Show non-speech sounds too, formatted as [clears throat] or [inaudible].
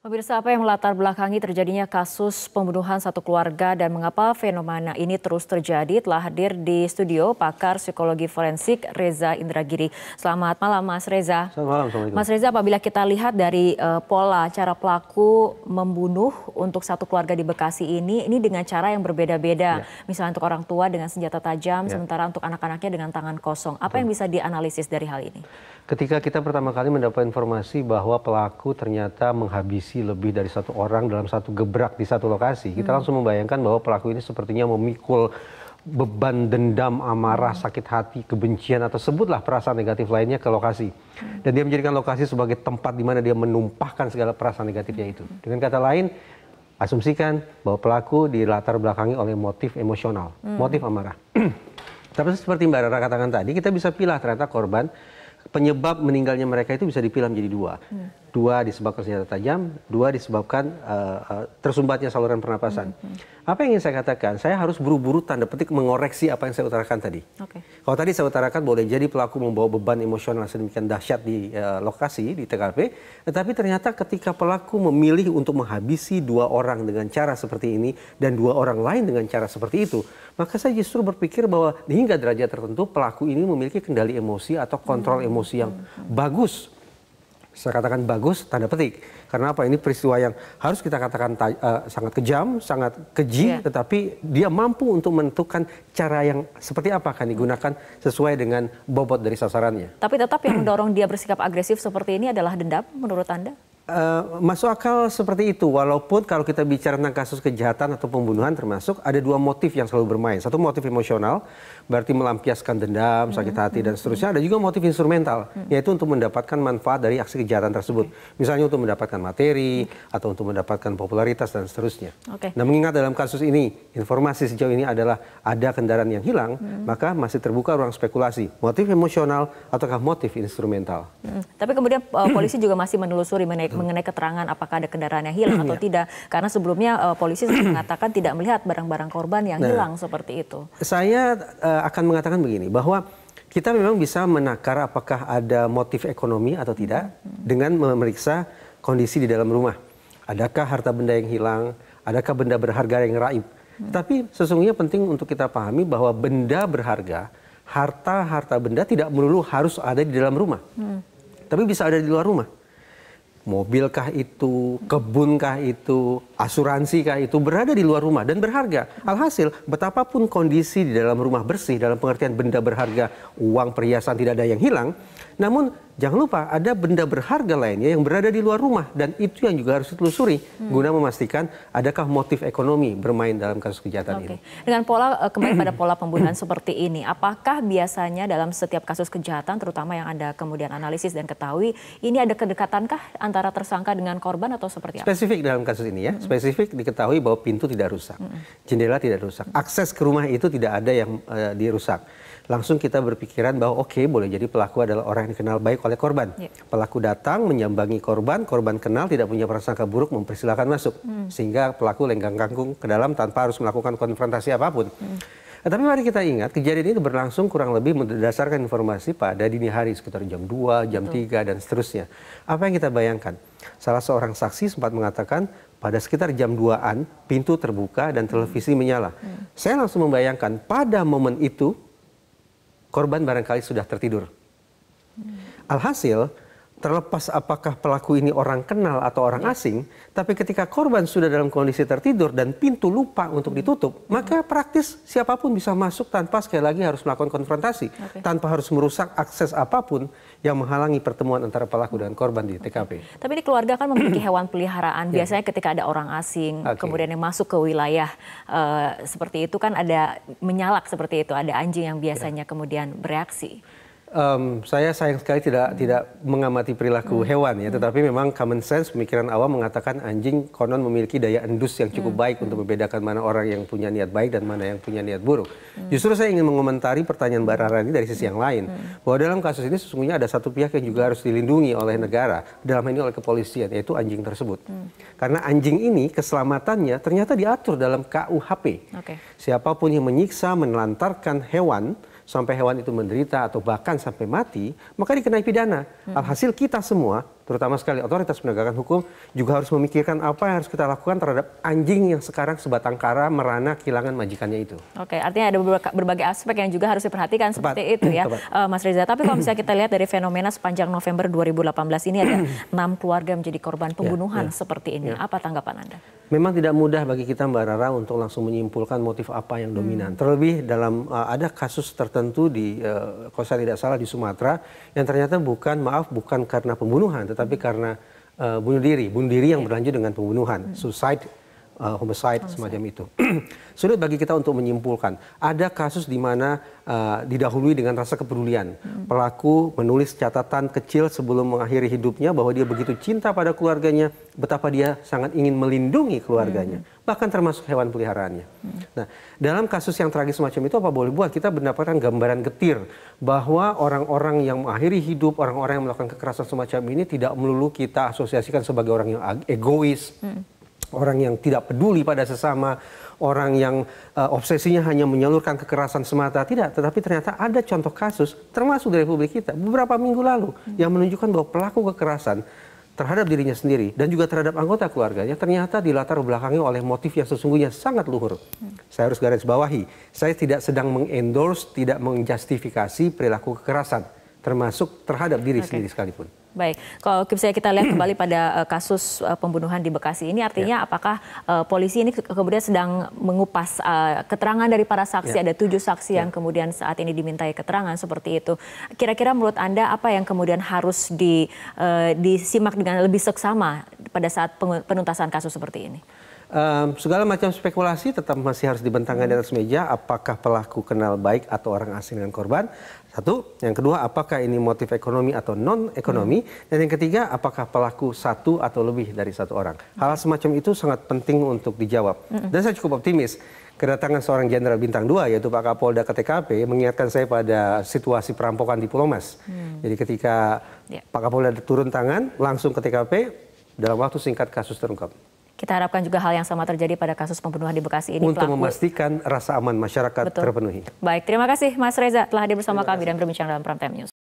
Pemirsa, apa yang melatar belakangi terjadinya kasus pembunuhan satu keluarga dan mengapa fenomena ini terus terjadi telah hadir di studio pakar psikologi forensik Reza Indragiri. Selamat malam Mas Reza. Selamat malam. Mas Reza, apabila kita lihat dari uh, pola cara pelaku membunuh untuk satu keluarga di Bekasi ini, ini dengan cara yang berbeda-beda. Ya. Misalnya untuk orang tua dengan senjata tajam, ya. sementara untuk anak-anaknya dengan tangan kosong. Apa Betul. yang bisa dianalisis dari hal ini? Ketika kita pertama kali mendapat informasi bahwa pelaku ternyata menghabisi lebih dari satu orang dalam satu gebrak di satu lokasi, hmm. kita langsung membayangkan bahwa pelaku ini sepertinya memikul beban dendam, amarah, hmm. sakit hati, kebencian atau sebutlah perasaan negatif lainnya ke lokasi. Hmm. Dan dia menjadikan lokasi sebagai tempat di mana dia menumpahkan segala perasaan negatifnya itu. Hmm. Dengan kata lain, asumsikan bahwa pelaku dilatar belakangi oleh motif emosional, motif amarah. [clears throat] Tapi seperti Mbak Rara katakan tadi, kita bisa pilih ternyata korban penyebab meninggalnya mereka itu bisa dipilah jadi dua hmm dua disebabkan senjata tajam, dua disebabkan uh, uh, tersumbatnya saluran pernapasan. Mm -hmm. Apa yang ingin saya katakan? Saya harus buru-buru tanda petik mengoreksi apa yang saya utarakan tadi. Okay. Kalau tadi saya utarakan boleh jadi pelaku membawa beban emosional sedemikian dahsyat di uh, lokasi di TKP, tetapi ternyata ketika pelaku memilih untuk menghabisi dua orang dengan cara seperti ini dan dua orang lain dengan cara seperti itu, maka saya justru berpikir bahwa hingga derajat tertentu pelaku ini memiliki kendali emosi atau kontrol mm -hmm. emosi yang mm -hmm. bagus saya katakan bagus tanda petik. Karena apa? Ini peristiwa yang harus kita katakan uh, sangat kejam, sangat keji, yeah. tetapi dia mampu untuk menentukan cara yang seperti apa akan digunakan sesuai dengan bobot dari sasarannya. Tapi tetap yang mendorong dia bersikap agresif seperti ini adalah dendam menurut Anda? Eh, masuk akal seperti itu, walaupun kalau kita bicara tentang kasus kejahatan atau pembunuhan termasuk ada dua motif yang selalu bermain. Satu motif emosional, berarti melampiaskan dendam, sakit hati dan seterusnya. Ada juga motif instrumental, yaitu untuk mendapatkan manfaat dari aksi kejahatan tersebut. Misalnya untuk mendapatkan materi atau untuk mendapatkan popularitas dan seterusnya. Okay. Nah, mengingat dalam kasus ini informasi sejauh ini adalah ada kendaraan yang hilang, hmm. maka masih terbuka ruang spekulasi. Motif emosional ataukah motif instrumental? Hmm. Tapi kemudian uh, polisi juga masih menelusuri mengenai mengenai keterangan apakah ada kendaraan yang hilang hmm, atau iya. tidak karena sebelumnya uh, polisi [clears throat] mengatakan tidak melihat barang-barang korban yang nah, hilang seperti itu. Saya uh, akan mengatakan begini bahwa kita memang bisa menakar apakah ada motif ekonomi atau tidak hmm. dengan memeriksa kondisi di dalam rumah. Adakah harta benda yang hilang? Adakah benda berharga yang raib? Hmm. Tapi sesungguhnya penting untuk kita pahami bahwa benda berharga, harta-harta benda tidak melulu harus ada di dalam rumah. Hmm. Tapi bisa ada di luar rumah mobilkah itu, kebunkah itu, asuransikah itu berada di luar rumah dan berharga. Alhasil, betapapun kondisi di dalam rumah bersih dalam pengertian benda berharga, uang perhiasan tidak ada yang hilang, namun jangan lupa ada benda berharga lainnya yang berada di luar rumah dan itu yang juga harus ditelusuri hmm. guna memastikan adakah motif ekonomi bermain dalam kasus kejahatan okay. ini. Dengan pola eh, kembali pada [clears throat] pola pembunuhan seperti ini, apakah biasanya dalam setiap kasus kejahatan terutama yang Anda kemudian analisis dan ketahui, ini ada kedekatankah antara tersangka dengan korban atau seperti apa? Spesifik dalam kasus ini ya, hmm. spesifik diketahui bahwa pintu tidak rusak, hmm. jendela tidak rusak, akses ke rumah itu tidak ada yang uh, dirusak langsung kita berpikiran bahwa oke okay, boleh jadi pelaku adalah orang yang dikenal baik oleh korban. Yeah. Pelaku datang menyambangi korban, korban kenal tidak punya prasangka buruk mempersilahkan masuk. Mm. Sehingga pelaku lenggang kangkung ke dalam tanpa harus melakukan konfrontasi apapun. Mm. Tapi mari kita ingat kejadian ini berlangsung kurang lebih berdasarkan informasi pada dini hari sekitar jam 2, jam Betul. 3 dan seterusnya. Apa yang kita bayangkan? Salah seorang saksi sempat mengatakan pada sekitar jam 2-an pintu terbuka dan televisi menyala. Hmm. Saya langsung membayangkan pada momen itu korban barangkali sudah tertidur. Alhasil terlepas apakah pelaku ini orang kenal atau orang ya. asing, tapi ketika korban sudah dalam kondisi tertidur dan pintu lupa untuk ditutup, hmm. maka praktis siapapun bisa masuk tanpa sekali lagi harus melakukan konfrontasi, okay. tanpa harus merusak akses apapun yang menghalangi pertemuan antara pelaku dan korban di TKP. Tapi ini keluarga kan memiliki hewan peliharaan, ya. biasanya ketika ada orang asing okay. kemudian yang masuk ke wilayah uh, seperti itu kan ada menyalak seperti itu, ada anjing yang biasanya ya. kemudian bereaksi um, saya sayang sekali tidak hmm. tidak mengamati perilaku hmm. hewan ya, hmm. tetapi hmm. memang common sense pemikiran awam mengatakan anjing konon memiliki daya endus yang cukup hmm. baik untuk hmm. membedakan mana orang yang punya niat baik dan mana yang punya niat buruk. Hmm. Justru saya ingin mengomentari pertanyaan Mbak Rara ini dari sisi yang lain hmm. bahwa dalam kasus ini sesungguhnya ada satu pihak yang juga harus dilindungi oleh negara dalam ini oleh kepolisian yaitu anjing tersebut. Hmm. Karena anjing ini keselamatannya ternyata diatur dalam KUHP. Okay. Siapapun yang menyiksa menelantarkan hewan sampai hewan itu menderita atau bahkan sampai mati, maka dikenai pidana. Hmm. Alhasil kita semua terutama sekali otoritas penegakan hukum juga harus memikirkan apa yang harus kita lakukan terhadap anjing yang sekarang sebatang kara merana kehilangan majikannya itu. Oke, artinya ada berbagai aspek yang juga harus diperhatikan Tepat. seperti itu ya, [clears throat] Tepat. Eh, Mas Reza. Tapi kalau misalnya kita lihat dari fenomena sepanjang November 2018 ini ada [clears throat] enam keluarga menjadi korban ya, pembunuhan ya, ya, seperti ini. Ya. Apa tanggapan Anda? Memang tidak mudah bagi kita Mbak Rara untuk langsung menyimpulkan motif apa yang dominan. Hmm. Terlebih dalam uh, ada kasus tertentu di uh, kalau saya tidak salah di Sumatera yang ternyata bukan maaf bukan karena pembunuhan tapi karena eh, bunuh diri bunuh diri yang berlanjut dengan pembunuhan suicide uh, homicide, homicide semacam itu. [clears throat] Sulit bagi kita untuk menyimpulkan. Ada kasus di mana uh, didahului dengan rasa kepedulian. Hmm. Pelaku menulis catatan kecil sebelum mengakhiri hidupnya bahwa dia begitu cinta pada keluarganya, betapa dia sangat ingin melindungi keluarganya, hmm. bahkan termasuk hewan peliharaannya. Hmm. Nah, dalam kasus yang tragis semacam itu apa boleh buat kita mendapatkan gambaran getir bahwa orang-orang yang mengakhiri hidup, orang-orang yang melakukan kekerasan semacam ini tidak melulu kita asosiasikan sebagai orang yang egois. Hmm orang yang tidak peduli pada sesama, orang yang uh, obsesinya hanya menyalurkan kekerasan semata. Tidak, tetapi ternyata ada contoh kasus termasuk dari Republik kita beberapa minggu lalu hmm. yang menunjukkan bahwa pelaku kekerasan terhadap dirinya sendiri dan juga terhadap anggota keluarganya ternyata dilatar belakangnya oleh motif yang sesungguhnya sangat luhur. Hmm. Saya harus garis bawahi, saya tidak sedang mengendorse, tidak menjustifikasi perilaku kekerasan termasuk terhadap diri okay. sendiri sekalipun. Baik, kalau misalnya kita lihat kembali pada eh, kasus eh, pembunuhan di Bekasi ini, artinya yeah. apakah uh, polisi ini ke kemudian sedang mengupas uh, keterangan dari para saksi? Yeah. Ada tujuh saksi yeah. yang ya. kemudian saat ini dimintai keterangan seperti itu. Kira-kira menurut anda apa yang kemudian harus di, uh, disimak dengan lebih seksama pada saat penuntasan kasus seperti ini? um, segala macam spekulasi tetap masih harus dibentangkan di atas meja. Apakah pelaku kenal baik atau orang asing dengan korban? Satu, yang kedua apakah ini motif ekonomi atau non ekonomi, hmm. dan yang ketiga apakah pelaku satu atau lebih dari satu orang. Hal semacam itu sangat penting untuk dijawab. Hmm. Dan saya cukup optimis kedatangan seorang jenderal bintang dua yaitu Pak Kapolda ke TKP mengingatkan saya pada situasi perampokan di Pulau Mas. Hmm. Jadi ketika yeah. Pak Kapolda turun tangan langsung ke TKP dalam waktu singkat kasus terungkap. Kita harapkan juga hal yang sama terjadi pada kasus pembunuhan di Bekasi ini. Untuk pelaku. memastikan rasa aman masyarakat Betul. terpenuhi. Baik, terima kasih Mas Reza telah hadir bersama kami dan berbincang dalam Prime Time News.